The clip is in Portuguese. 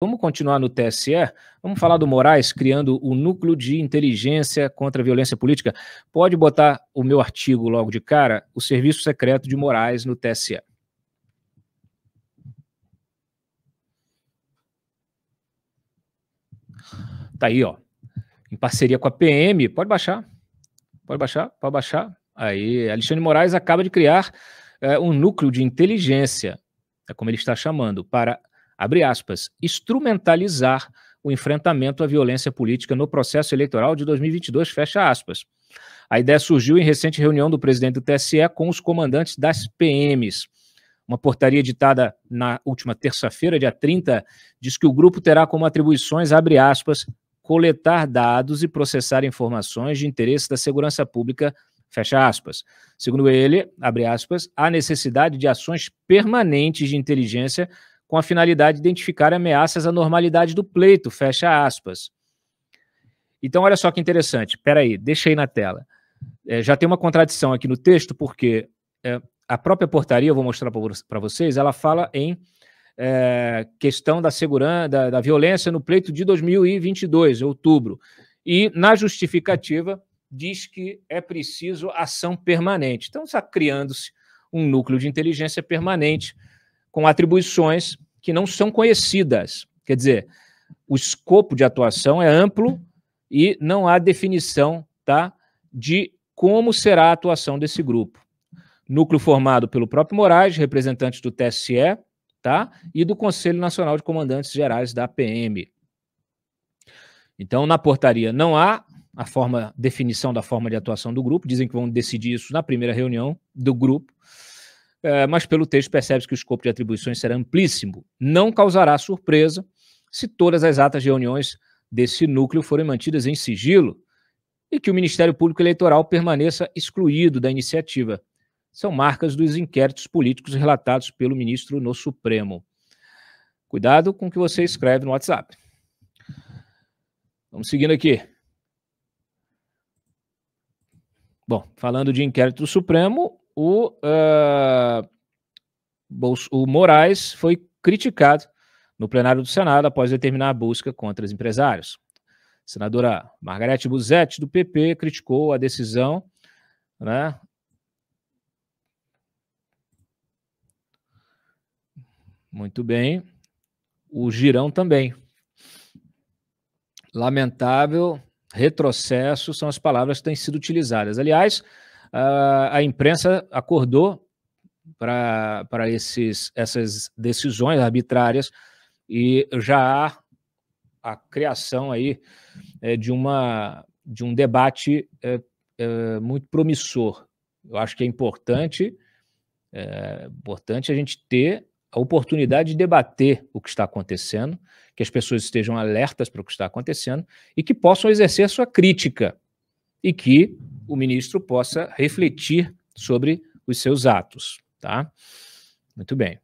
Vamos continuar no TSE? Vamos falar do Moraes criando o núcleo de inteligência contra a violência política. Pode botar o meu artigo logo de cara, o serviço secreto de Moraes no TSE. Tá aí, ó. Em parceria com a PM, pode baixar. Pode baixar, pode baixar. Aí, Alexandre Moraes acaba de criar é, um núcleo de inteligência, é como ele está chamando, para abre aspas, instrumentalizar o enfrentamento à violência política no processo eleitoral de 2022, fecha aspas. A ideia surgiu em recente reunião do presidente do TSE com os comandantes das PMs. Uma portaria editada na última terça-feira, dia 30, diz que o grupo terá como atribuições, abre aspas, coletar dados e processar informações de interesse da segurança pública, fecha aspas. Segundo ele, abre aspas, há necessidade de ações permanentes de inteligência com a finalidade de identificar ameaças à normalidade do pleito, fecha aspas. Então, olha só que interessante. peraí, aí, deixa aí na tela. É, já tem uma contradição aqui no texto, porque é, a própria portaria, eu vou mostrar para vocês, ela fala em é, questão da segurança, da, da violência no pleito de 2022, outubro. E na justificativa diz que é preciso ação permanente. Então, está criando-se um núcleo de inteligência permanente com atribuições que não são conhecidas. Quer dizer, o escopo de atuação é amplo e não há definição tá, de como será a atuação desse grupo. Núcleo formado pelo próprio Moraes, representante do TSE, tá, e do Conselho Nacional de Comandantes Gerais da APM. Então, na portaria não há a forma definição da forma de atuação do grupo, dizem que vão decidir isso na primeira reunião do grupo é, mas pelo texto percebe-se que o escopo de atribuições será amplíssimo. Não causará surpresa se todas as atas de reuniões desse núcleo forem mantidas em sigilo e que o Ministério Público Eleitoral permaneça excluído da iniciativa. São marcas dos inquéritos políticos relatados pelo ministro no Supremo. Cuidado com o que você escreve no WhatsApp. Vamos seguindo aqui. Bom, falando de inquérito do Supremo, o, uh, Bolso, o Moraes foi criticado no plenário do Senado após determinar a busca contra os empresários. A senadora Margarete Buzetti, do PP, criticou a decisão, né? Muito bem. O Girão também. Lamentável retrocesso são as palavras que têm sido utilizadas. Aliás, a, ah, a imprensa acordou para essas decisões arbitrárias e já há a criação aí é, de, uma, de um debate é, é, muito promissor. Eu acho que é importante, importante a gente ter a oportunidade de debater o que está acontecendo, que as pessoas estejam alertas para o que está acontecendo e que possam exercer sua crítica e que o ministro possa refletir sobre os seus atos, tá? Muito bem.